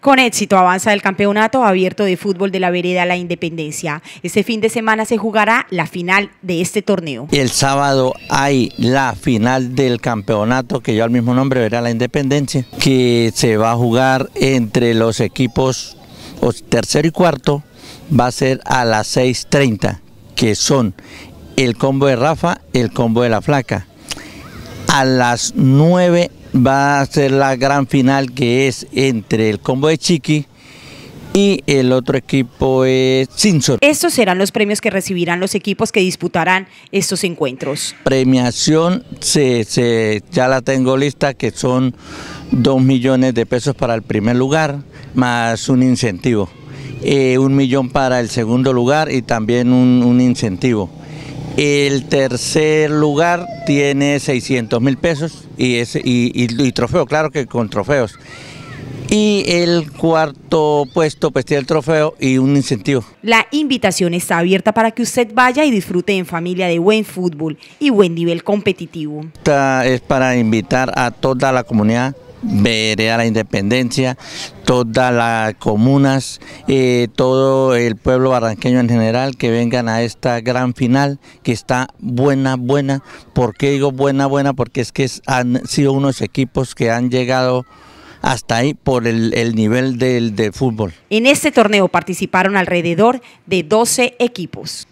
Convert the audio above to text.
Con éxito avanza el campeonato abierto de fútbol de la vereda La Independencia. Este fin de semana se jugará la final de este torneo. El sábado hay la final del campeonato que yo al mismo nombre verá La Independencia, que se va a jugar entre los equipos tercero y cuarto, va a ser a las 6.30, que son el combo de Rafa, el combo de La Flaca. A las 9 va a ser la gran final que es entre el combo de Chiqui y el otro equipo es Simpson. Estos serán los premios que recibirán los equipos que disputarán estos encuentros. Premiación se, ya la tengo lista, que son 2 millones de pesos para el primer lugar, más un incentivo. Eh, un millón para el segundo lugar y también un incentivo. El tercer lugar tiene 600 mil pesos y, es, y, trofeo, claro que con trofeos. Y el cuarto puesto pues tiene el trofeo y un incentivo. La invitación está abierta para que usted vaya y disfrute en familia de buen fútbol y buen nivel competitivo. Esta es para invitar a toda la comunidad a La Independencia, todas las comunas, eh, todo el pueblo barranqueño en general que vengan a esta gran final que está buena, buena. ¿Por qué digo buena, buena? Porque es que han sido unos equipos que han llegado hasta ahí por el, nivel del fútbol. En este torneo participaron alrededor de 12 equipos.